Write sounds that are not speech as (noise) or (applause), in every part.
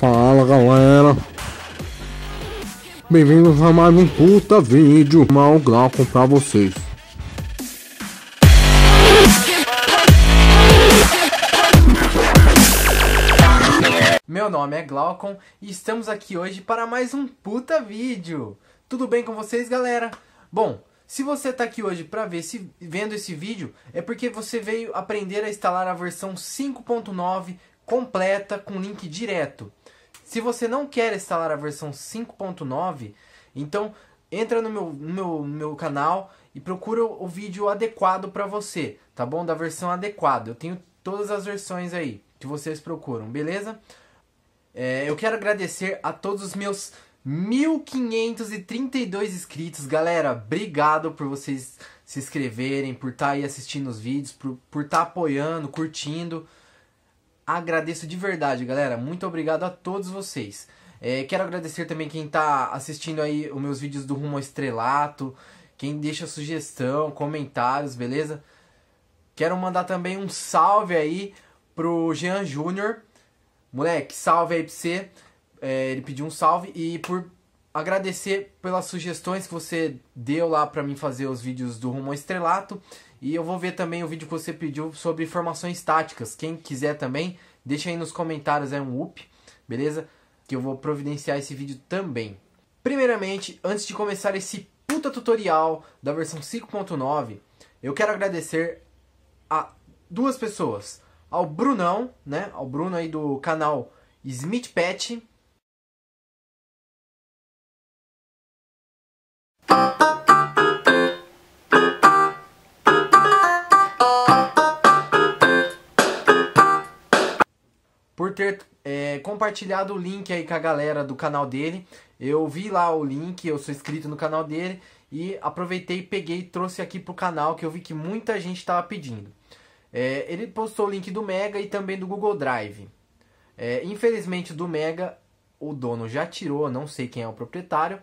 Fala galera, bem-vindos a mais um puta vídeo mal Glaucon pra vocês. Meu nome é Glaucon e estamos aqui hoje para mais um puta vídeo. Tudo bem com vocês, galera? Bom, se você está aqui hoje para ver se vendo esse vídeo, é porque você veio aprender a instalar a versão 5.9 completa com link direto. Se você não quer instalar a versão 5.9, então entra no meu, no meu, no meu canal e procura o vídeo adequado para você, tá bom? Da versão adequada. Eu tenho todas as versões aí que vocês procuram, beleza? É, eu quero agradecer a todos os meus 1532 inscritos. Galera, obrigado por vocês se inscreverem, por estar tá aí assistindo os vídeos, por estar tá apoiando, curtindo. Agradeço de verdade, galera. Muito obrigado a todos vocês. É, quero agradecer também quem está assistindo aí os meus vídeos do Rumo ao Estrelato, quem deixa sugestão, comentários, beleza? Quero mandar também um salve aí pro Jean Júnior. Moleque, salve aí pra você é, ele pediu um salve e por agradecer pelas sugestões que você deu lá para mim fazer os vídeos do Rumo Estrelato. E eu vou ver também o vídeo que você pediu sobre formações táticas. Quem quiser também, deixa aí nos comentários é um up, beleza? Que eu vou providenciar esse vídeo também. Primeiramente, antes de começar esse puta tutorial da versão 5.9, eu quero agradecer a duas pessoas. Ao Brunão, né? Ao Bruno aí do canal Smith Pet, ter é, compartilhado o link aí com a galera do canal dele. Eu vi lá o link, eu sou inscrito no canal dele e aproveitei, peguei e trouxe aqui pro canal que eu vi que muita gente estava pedindo. É, ele postou o link do Mega e também do Google Drive. É, infelizmente do Mega o dono já tirou, não sei quem é o proprietário.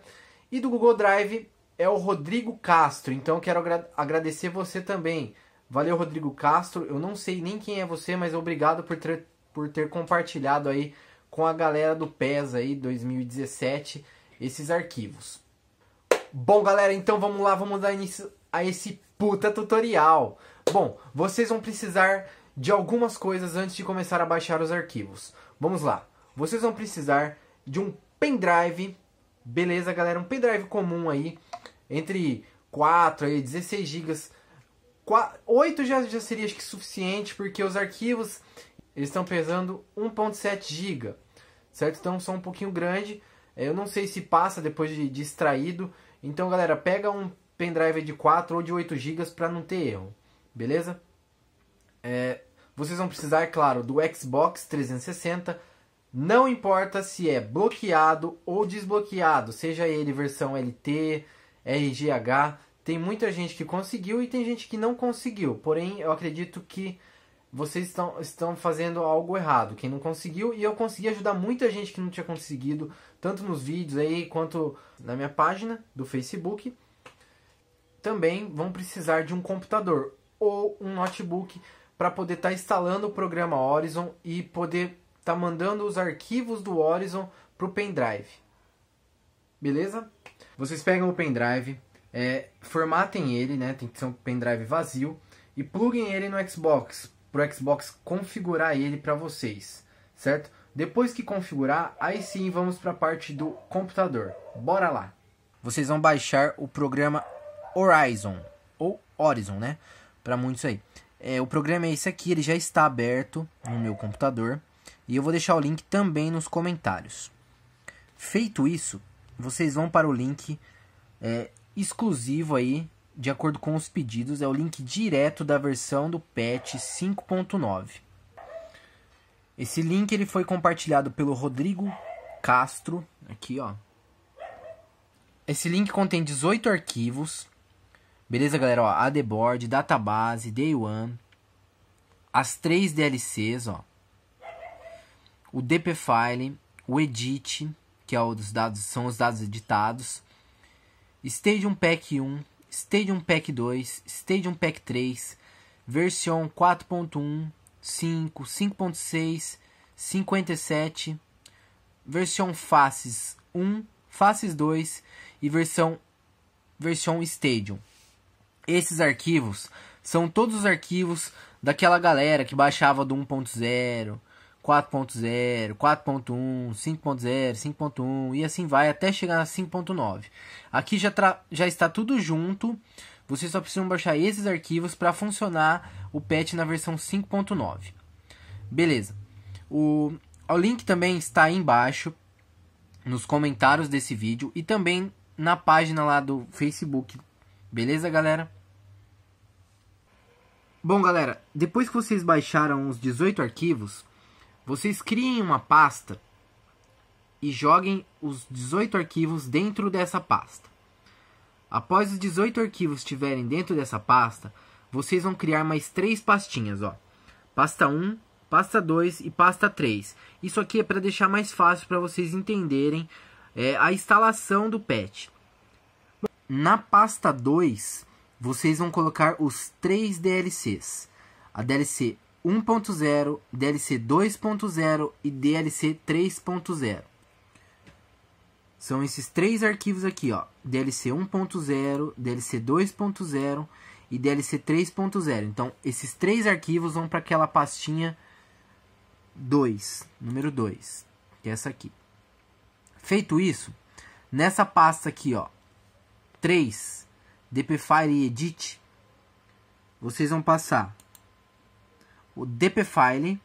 E do Google Drive é o Rodrigo Castro. Então quero agra agradecer você também. Valeu, Rodrigo Castro. Eu não sei nem quem é você, mas obrigado por ter, por ter compartilhado aí com a galera do PES aí 2017 esses arquivos. Bom, galera, então vamos lá, vamos dar início a esse puta tutorial. Bom, vocês vão precisar de algumas coisas antes de começar a baixar os arquivos. Vamos lá. Vocês vão precisar de um pendrive, beleza, galera? Um pendrive comum aí, entre 4 e 16 GB. 8 já, já seria acho que suficiente, porque os arquivos eles estão pesando 1.7 GB, certo? Então são um pouquinho grande. É, eu não sei se passa depois de, de extraído. Então, galera, pega um pendrive de 4 ou de 8 GB para não ter erro, beleza? É, vocês vão precisar, é claro, do Xbox 360. Não importa se é bloqueado ou desbloqueado, seja ele versão LT, RGH. Tem muita gente que conseguiu e tem gente que não conseguiu. Porém, eu acredito que vocês estão, estão fazendo algo errado, quem não conseguiu. E eu consegui ajudar muita gente que não tinha conseguido, tanto nos vídeos aí quanto na minha página do Facebook. Também vão precisar de um computador ou um notebook para poder estar tá instalando o programa Horizon e poder estar tá mandando os arquivos do Horizon para o pendrive. Beleza? Vocês pegam o pendrive, é, formatem ele, né? Tem que ser um pendrive vazio e pluguem ele no Xbox para o Xbox configurar ele para vocês, certo? Depois que configurar, aí sim vamos para a parte do computador. Bora lá! Vocês vão baixar o programa Horizon, ou Horizon, né? Para muitos aí. É, o programa é esse aqui, ele já está aberto no meu computador. E eu vou deixar o link também nos comentários. Feito isso, vocês vão para o link é, exclusivo aí de acordo com os pedidos, é o link direto da versão do patch 5.9. Esse link ele foi compartilhado pelo Rodrigo Castro, aqui ó. Esse link contém 18 arquivos. Beleza, galera, ó, ADBoard, database, Day One, as três DLCs, ó. O DP File, o Edit, que é dos dados, são os dados editados. Stadium Pack 1, Stadium Pack 2, Stadium Pack 3, versão 4.1, 5, 5.6, 57, versão Faces 1, Faces 2 e versão versão Stadium. Esses arquivos são todos os arquivos daquela galera que baixava do 1.0, 4.0, 4.1, 5.0, 5.1 e assim vai até chegar na 5.9. Aqui já, já está tudo junto, vocês só precisam baixar esses arquivos para funcionar o patch na versão 5.9. Beleza. O, o link também está aí embaixo nos comentários desse vídeo e também na página lá do Facebook. Beleza, galera? Bom, galera, depois que vocês baixaram os 18 arquivos, vocês criem uma pasta e joguem os 18 arquivos dentro dessa pasta. Após os 18 arquivos estiverem dentro dessa pasta, vocês vão criar mais três pastinhas, ó. Pasta 1, pasta 2 e pasta 3. Isso aqui é para deixar mais fácil para vocês entenderem é, a instalação do patch. Na pasta 2, vocês vão colocar os três DLCs. A DLC 1.0, DLC 2.0 e DLC 3.0. São esses três arquivos aqui, ó. DLC 1.0, DLC 2.0 e DLC 3.0. Então, esses três arquivos vão para aquela pastinha 2, número 2, que é essa aqui. Feito isso, nessa pasta aqui, ó, 3, dpfire e edit, vocês vão passar o dpfile,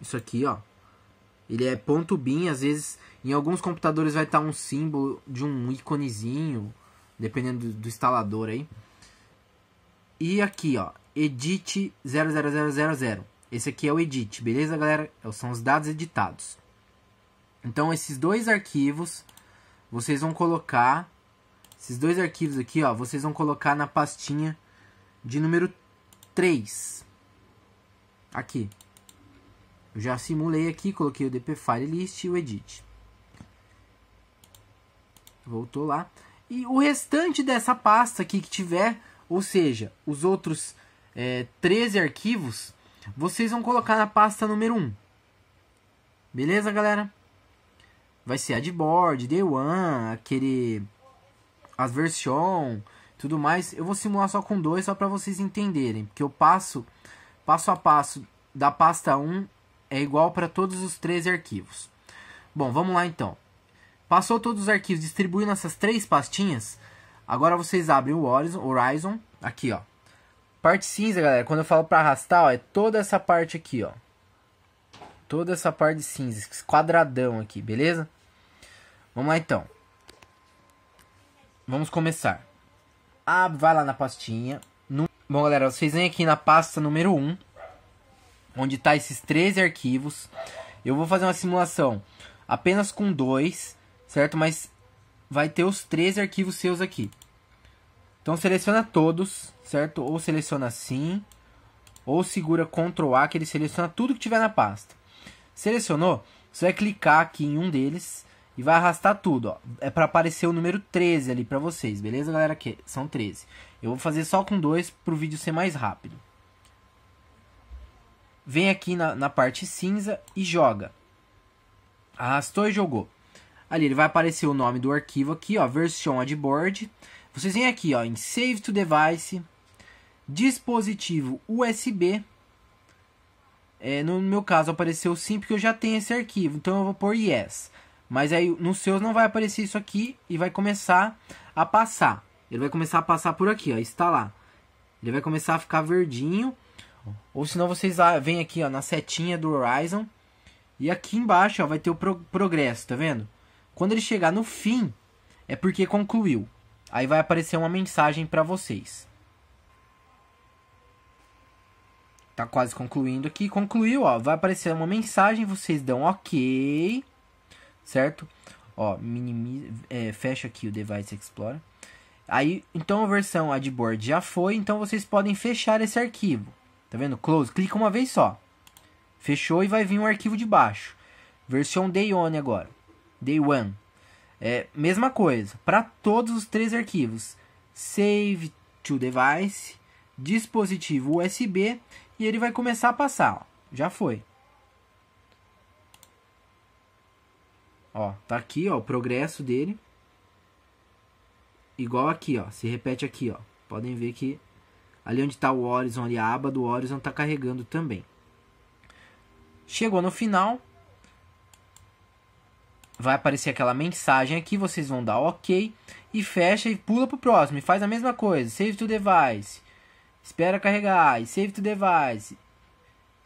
isso aqui, ó. Ele é ponto .bin, às vezes em alguns computadores vai estar tá um símbolo de um íconezinho, dependendo do, do instalador aí. E aqui, ó, edit 00000. Esse aqui é o edit, beleza, galera? São os dados editados. Então, esses dois arquivos, vocês vão colocar... Esses dois arquivos aqui, ó, vocês vão colocar na pastinha de número 3 aqui. Eu já simulei aqui, coloquei o dp file list e o edit. Voltou lá. E o restante dessa pasta aqui que tiver, ou seja, os outros é, 13 arquivos, vocês vão colocar na pasta número 1. Beleza, galera? Vai ser a de board, day one, aquele... As version, tudo mais. Eu vou simular só com dois, só para vocês entenderem. Porque eu passo passo a passo da pasta 1 é igual para todos os 13 arquivos. Bom, vamos lá então. Passou todos os arquivos, distribuindo essas três pastinhas. Agora vocês abrem o Horizon, Horizon aqui, ó. Parte cinza, galera, quando eu falo para arrastar, ó, é toda essa parte aqui, ó. Toda essa parte cinza, esse quadradão aqui, beleza? Vamos lá então. Vamos começar. Ah, vai lá na pastinha, Bom, galera, vocês vêm aqui na pasta número 1, onde está esses 13 arquivos. Eu vou fazer uma simulação apenas com dois, certo? Mas vai ter os 13 arquivos seus aqui. Então seleciona todos, certo? Ou seleciona assim, ou segura Ctrl A que ele seleciona tudo que tiver na pasta. Selecionou, você vai clicar aqui em um deles e vai arrastar tudo, ó. É para aparecer o número 13 ali para vocês, beleza, galera? Que são 13. Eu vou fazer só com dois pro vídeo ser mais rápido. Vem aqui na, na parte cinza e joga. Arrastou e jogou. Ali ele vai aparecer o nome do arquivo aqui, ó, version adboard. Vocês vêm aqui, ó, em Save to Device, dispositivo USB. É, no meu caso apareceu sim, porque eu já tenho esse arquivo, então eu vou pôr Yes. Mas aí nos seus não vai aparecer isso aqui e vai começar a passar. Ele vai começar a passar por aqui, ó, está lá. Ele vai começar a ficar verdinho. Ou senão vocês ah, vêm aqui, ó, na setinha do Horizon. E aqui embaixo, ó, vai ter o pro progresso, tá vendo? Quando ele chegar no fim, é porque concluiu. Aí vai aparecer uma mensagem para vocês. Tá quase concluindo aqui. Concluiu, ó. Vai aparecer uma mensagem, vocês dão OK certo? Ó, minimiza, é, fecha aqui o Device Explorer. Aí, então a versão Adboard já foi, então vocês podem fechar esse arquivo. Tá vendo? Close, clica uma vez só. Fechou e vai vir um arquivo de baixo. Versão Day One agora. Day One. É, mesma coisa, para todos os três arquivos. Save to device, dispositivo USB e ele vai começar a passar. Ó. Já foi. Ó, tá aqui, ó, o progresso dele. Igual aqui, ó, se repete aqui, ó. Podem ver que ali onde tá o Horizon, ali a aba do Horizon tá carregando também. Chegou no final, vai aparecer aquela mensagem aqui, vocês vão dar OK e fecha e pula pro próximo e faz a mesma coisa, save to device. Espera carregar save to device.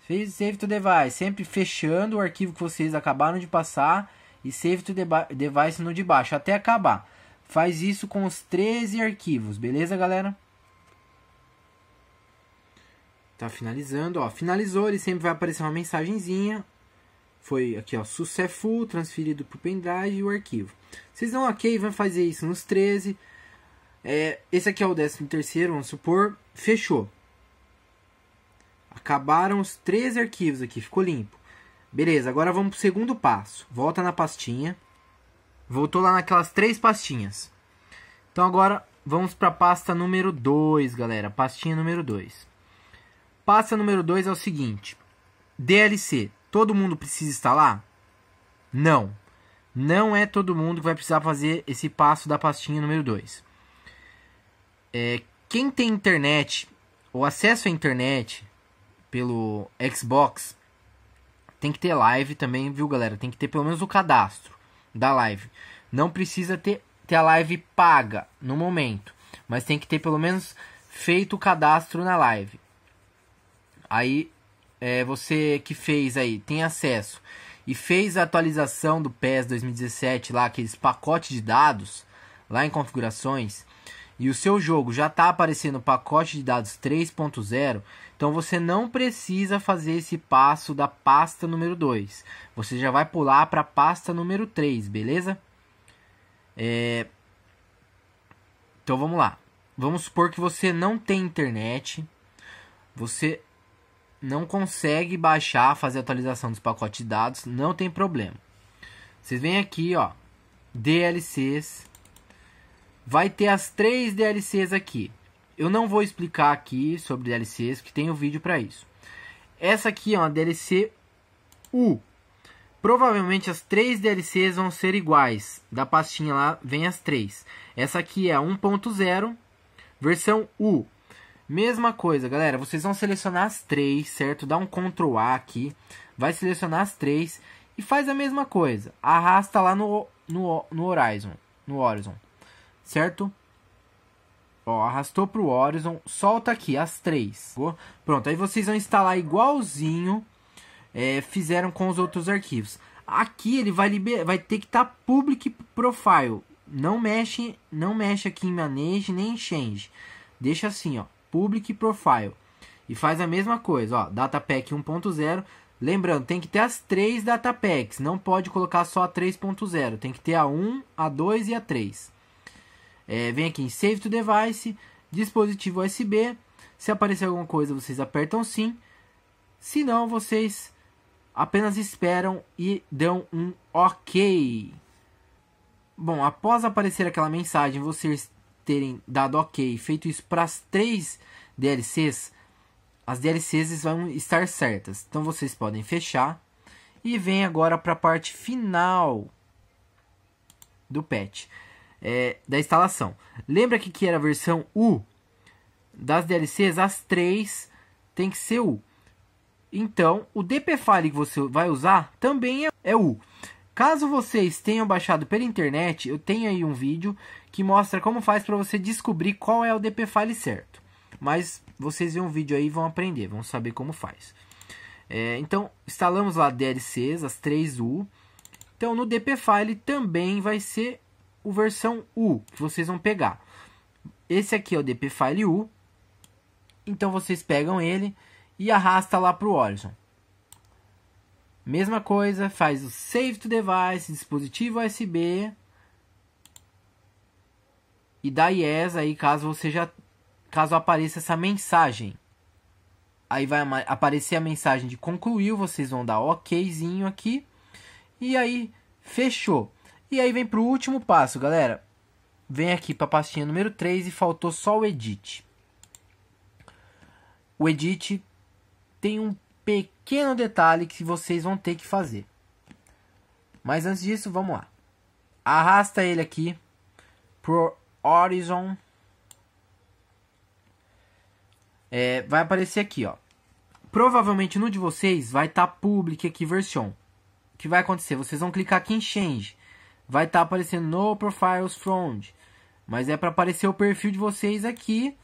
Save to device, sempre fechando o arquivo que vocês acabaram de passar e save to device no de baixo até acabar. Faz isso com os 13 arquivos, beleza, galera? Tá finalizando, ó. Finalizou, ele sempre vai aparecer uma mensagenzinha. Foi aqui, ó, successful, transferido pro pendrive e o arquivo. Vocês dão ok, vão fazer isso nos 13. É, esse aqui é o 13 terceiro, vamos supor. Fechou. Acabaram os 13 arquivos aqui, ficou limpo. Beleza, agora vamos pro segundo passo. Volta na pastinha. Voltou lá naquelas três pastinhas. Então agora vamos para a pasta número 2, galera. Pastinha número 2. Pasta número 2 é o seguinte. DLC, todo mundo precisa instalar? Não. Não é todo mundo que vai precisar fazer esse passo da pastinha número 2. É, quem tem internet ou acesso à internet pelo Xbox tem que ter live também, viu, galera? Tem que ter pelo menos o cadastro da live. Não precisa ter, ter a live paga no momento, mas tem que ter pelo menos feito o cadastro na live. Aí é, você que fez aí tem acesso e fez a atualização do PES 2017 lá, aqueles pacotes de dados lá em configurações, e o seu jogo já está aparecendo no pacote de dados 3.0, então você não precisa fazer esse passo da pasta número 2. Você já vai pular para a pasta número 3, beleza? É... Então vamos lá. Vamos supor que você não tem internet, você não consegue baixar, fazer atualização dos pacotes de dados, não tem problema. Vocês vêm aqui, ó, DLCs, Vai ter as três DLCs aqui. Eu não vou explicar aqui sobre DLCs, que tem o um vídeo para isso. Essa aqui é uma DLC U. Provavelmente as três DLCs vão ser iguais. Da pastinha lá vem as três. Essa aqui é 1.0, versão U. Mesma coisa, galera. Vocês vão selecionar as três, certo? Dá um Ctrl A aqui. Vai selecionar as três e faz a mesma coisa. Arrasta lá no, no, no Horizon. No Horizon certo? Ó, arrastou pro Horizon, solta aqui as três. Pronto, aí vocês vão instalar igualzinho é, fizeram com os outros arquivos. Aqui ele vai, liber... vai ter que estar tá public profile. Não mexe, não mexe aqui em manage nem em change. Deixa assim, ó, public profile. E faz a mesma coisa, ó, datapack 1.0. Lembrando, tem que ter as três datapacks, não pode colocar só a 3.0, tem que ter a 1, a 2 e a 3. É, vem aqui em Save to Device, dispositivo USB. Se aparecer alguma coisa, vocês apertam sim. Se não, vocês apenas esperam e dão um OK. Bom, após aparecer aquela mensagem, vocês terem dado OK feito isso para as três DLCs, as DLCs vão estar certas. Então vocês podem fechar. E vem agora para a parte final do patch é, da instalação. Lembra que, que era a versão U das DLCs? As três tem que ser U. Então, o DPFile que você vai usar também é, é U. Caso vocês tenham baixado pela internet, eu tenho aí um vídeo que mostra como faz para você descobrir qual é o DPFile certo. Mas vocês vêem um vídeo aí e vão aprender, vão saber como faz. É, então, instalamos lá DLCs, as 3U. Então, no DPFile também vai ser o versão U que vocês vão pegar. Esse aqui é o DP File U. Então vocês pegam ele e arrasta lá para o Horizon. Mesma coisa, faz o Save to Device, dispositivo USB. E dá Yes aí caso você já caso apareça essa mensagem. Aí vai aparecer a mensagem de concluiu, vocês vão dar OKzinho aqui. E aí fechou. E aí vem pro último passo, galera. Vem aqui para a pastinha número 3 e faltou só o edit. O edit tem um pequeno detalhe que vocês vão ter que fazer. Mas antes disso, vamos lá. Arrasta ele aqui pro Horizon. É, vai aparecer aqui, ó. Provavelmente no de vocês vai estar tá public aqui version. O que vai acontecer? Vocês vão clicar aqui em change vai estar tá aparecendo no Profiles Front. Mas é para aparecer o perfil de vocês aqui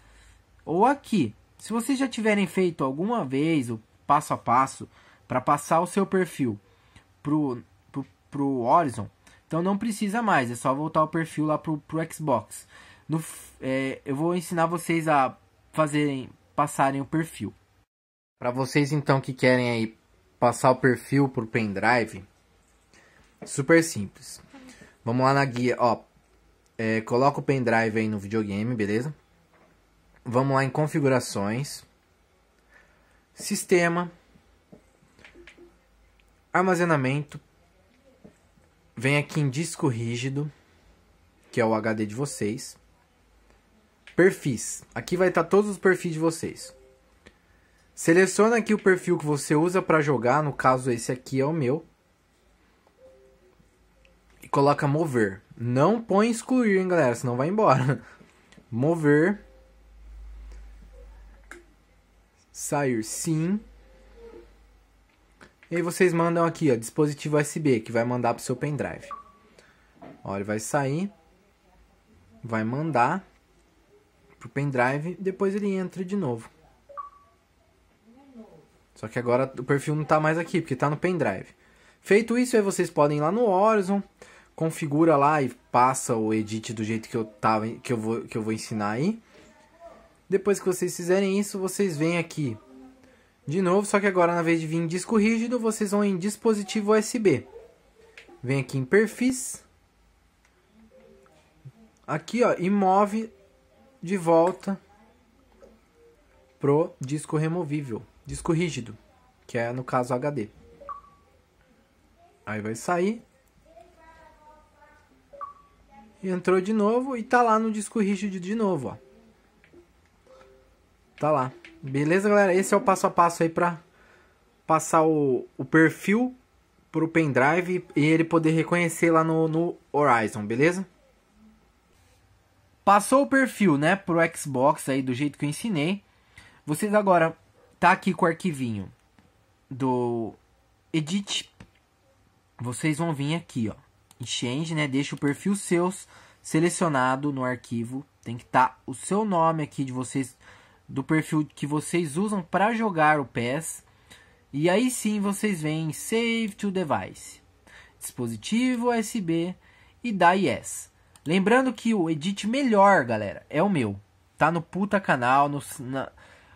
ou aqui. Se vocês já tiverem feito alguma vez o passo a passo para passar o seu perfil pro, pro, pro Horizon, então não precisa mais, é só voltar o perfil lá pro, pro Xbox. No, é, eu vou ensinar vocês a fazerem, passarem o perfil. Para vocês então que querem aí passar o perfil pro pendrive, super simples. Vamos lá na guia, ó. É, coloca o pendrive aí no videogame, beleza? Vamos lá em configurações. Sistema. Armazenamento. Vem aqui em disco rígido, que é o HD de vocês. Perfis. Aqui vai estar tá todos os perfis de vocês. Seleciona aqui o perfil que você usa para jogar, no caso esse aqui é o meu coloca mover. Não põe excluir, hein, galera, senão vai embora. (laughs) Mover. Sair sim. E aí vocês mandam aqui, ó, dispositivo USB, que vai mandar pro seu pendrive. Ó, ele vai sair. Vai mandar pro pendrive, depois ele entra de novo. Só que agora o perfil não tá mais aqui, porque tá no pendrive. Feito isso, aí vocês podem ir lá no Horizon, configura lá e passa o edit do jeito que eu, tava, que eu, vou, que eu vou ensinar aí. Depois que vocês fizerem isso, vocês vêm aqui de novo, só que agora na vez de vir em disco rígido, vocês vão em dispositivo USB. Vem aqui em perfis. Aqui, ó, e move de volta pro disco removível, disco rígido, que é no caso HD. Aí vai sair entrou de novo e tá lá no disco rígido de novo, ó. Tá lá. Beleza, galera? Esse é o passo a passo aí pra passar o, o perfil pro pendrive e ele poder reconhecer lá no, no Horizon, beleza? Passou o perfil, né, pro Xbox aí do jeito que eu ensinei. Vocês agora tá aqui com o arquivinho do Edit. Vocês vão vir aqui, ó Exchange, né? Deixa o perfil seus selecionado no arquivo. Tem que estar tá o seu nome aqui de vocês, do perfil que vocês usam para jogar o PES. E aí sim vocês vêm Save to Device, dispositivo USB e dá Yes. Lembrando que o edit melhor, galera, é o meu. Tá no puta canal, no, na,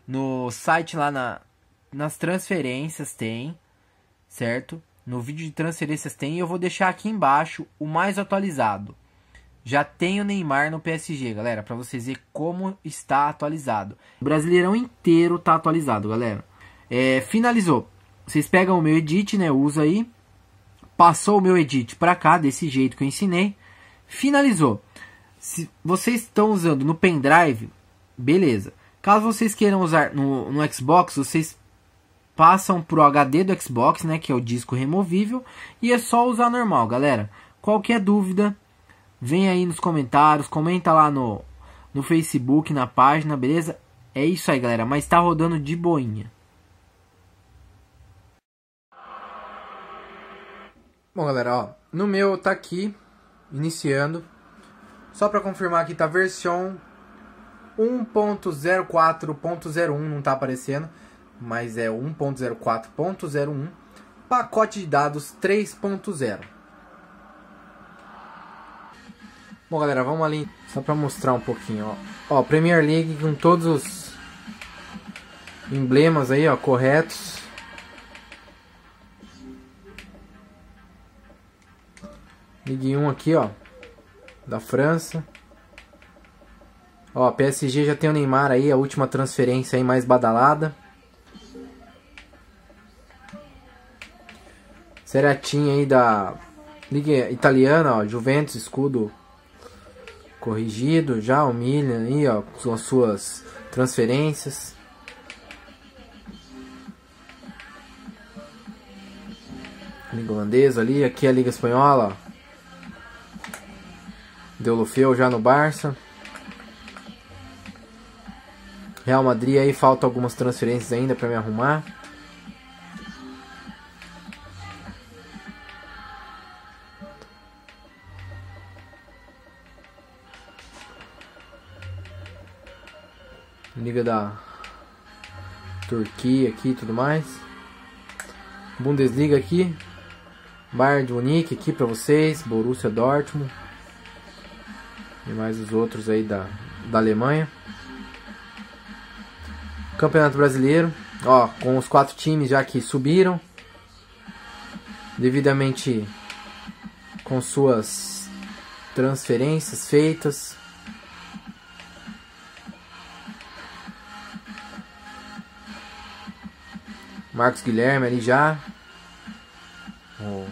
no site lá na, nas transferências tem, certo? no vídeo de transferências tem, eu vou deixar aqui embaixo o mais atualizado. Já tem o Neymar no PSG, galera, para vocês ver como está atualizado. O Brasileirão inteiro tá atualizado, galera. É, finalizou. Vocês pegam o meu edit, né, usa aí. Passou o meu edit para cá desse jeito que eu ensinei. Finalizou. Se vocês estão usando no pendrive, beleza. Caso vocês queiram usar no, no Xbox, vocês passam pro HD do Xbox, né, que é o disco removível, e é só usar normal, galera. Qualquer dúvida, vem aí nos comentários, comenta lá no no Facebook, na página, beleza? É isso aí, galera, mas tá rodando de boinha. Bom, galera, ó, no meu tá aqui iniciando. Só para confirmar que tá versão 1.04.01, não tá aparecendo mas é 1.04.01, pacote de dados 3.0. Bom, galera, vamos ali só para mostrar um pouquinho, ó. ó. Premier League com todos os emblemas aí, ó, corretos. Ligue 1 aqui, ó, da França. Ó, PSG já tem o Neymar aí, a última transferência aí mais badalada. Seratinha aí da Liga Italiana, ó, Juventus, escudo corrigido, já o Milan aí, ó, com as suas transferências. Liga holandesa ali, aqui é a Liga Espanhola. Deulofeu já no Barça. Real Madrid aí falta algumas transferências ainda para me arrumar. Liga da Turquia aqui e tudo mais. Bundesliga aqui. Bayern de Munique aqui para vocês. Borussia Dortmund. E mais os outros aí da, da Alemanha. Campeonato Brasileiro. Ó, com os quatro times já que subiram. Devidamente com suas transferências feitas. Marcos Guilherme ali já. O,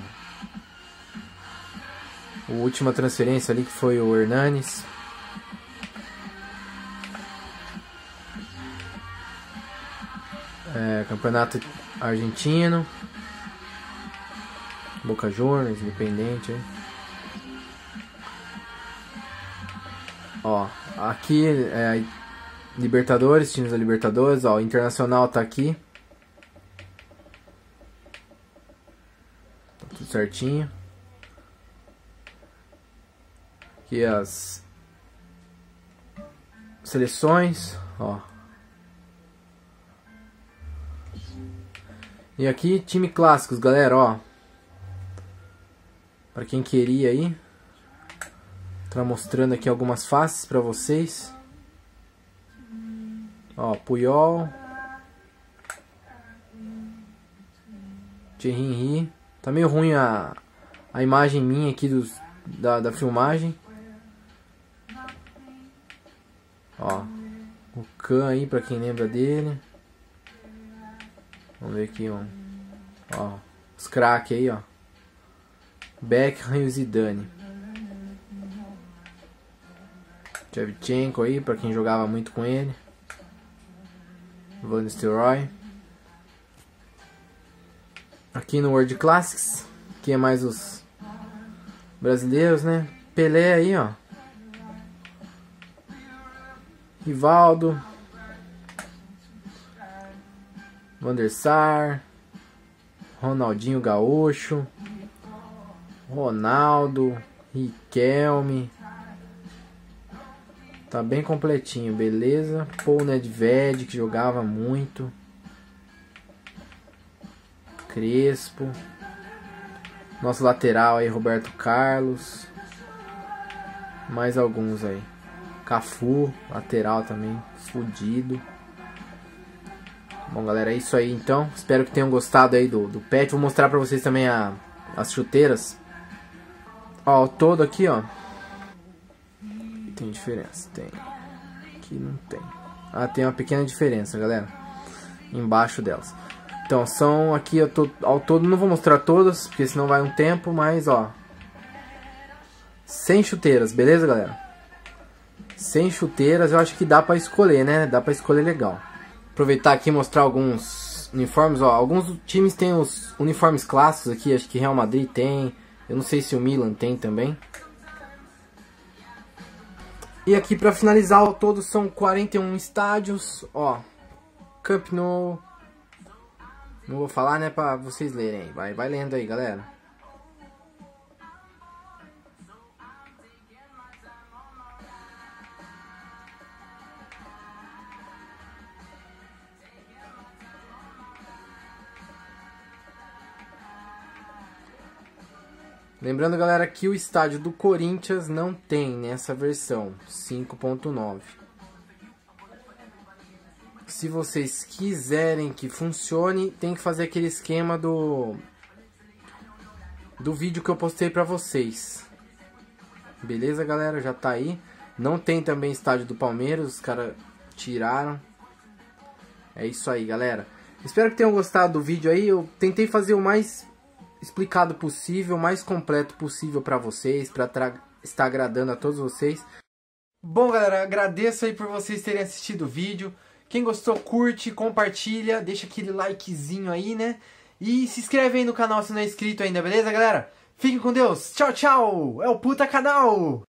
o última transferência ali que foi o Hernanes. É, campeonato argentino. Boca Juniors, Independente. Hein? Ó, aqui é Libertadores, times da Libertadores, ó, o Internacional tá aqui. certinho. Aqui as seleções, ó. E aqui time clássicos, galera, ó. Para quem queria aí, tá mostrando aqui algumas faces para vocês. Ó, Puyol, Thierry Henry. Tá meio ruim a, a imagem minha aqui dos, da, da filmagem. Ó. O Khan aí, pra quem lembra dele. Vamos ver aqui, ó. ó os craques aí, ó. Beckham e o Zidane. aí, pra quem jogava muito com ele. Van Nistelrooy aqui no World Classics, que é mais os brasileiros, né? Pelé aí, ó. Rivaldo. Vandersar. Sar. Ronaldinho Gaúcho. Ronaldo. Riquelme. Tá bem completinho, beleza? Paul Nedved, que jogava muito. Crespo. Nosso lateral aí, Roberto Carlos. Mais alguns aí. Cafu, lateral também, fudido. Bom, galera, é isso aí então. Espero que tenham gostado aí do, do pet. Vou mostrar pra vocês também a, as chuteiras. Ó, o todo aqui, ó. Tem diferença, tem. Aqui não tem. Ah, tem uma pequena diferença, galera. Embaixo delas. Então, são aqui eu tô, ao todo, não vou mostrar todas, porque senão vai um tempo, mas ó. Sem chuteiras, beleza, galera? Sem chuteiras, eu acho que dá pra escolher, né? Dá pra escolher legal. Aproveitar aqui e mostrar alguns uniformes, ó. Alguns times têm os uniformes clássicos aqui, acho que Real Madrid tem. Eu não sei se o Milan tem também. E aqui pra finalizar, ao todo são 41 estádios, ó. Camp Nou, não vou falar, né, pra vocês lerem aí. Vai, vai lendo aí, galera. Lembrando, galera, que o estádio do Corinthians não tem nessa versão 5.9 se vocês quiserem que funcione, tem que fazer aquele esquema do do vídeo que eu postei para vocês. Beleza, galera? Já tá aí. Não tem também estádio do Palmeiras, os caras tiraram. É isso aí, galera. Espero que tenham gostado do vídeo aí. Eu tentei fazer o mais explicado possível, o mais completo possível para vocês, para estar agradando a todos vocês. Bom, galera, agradeço aí por vocês terem assistido o vídeo. Quem gostou, curte, compartilha, deixa aquele likezinho aí, né? E se inscreve aí no canal se não é inscrito ainda, beleza, galera? Fiquem com Deus. Tchau, tchau. É o Puta Canal.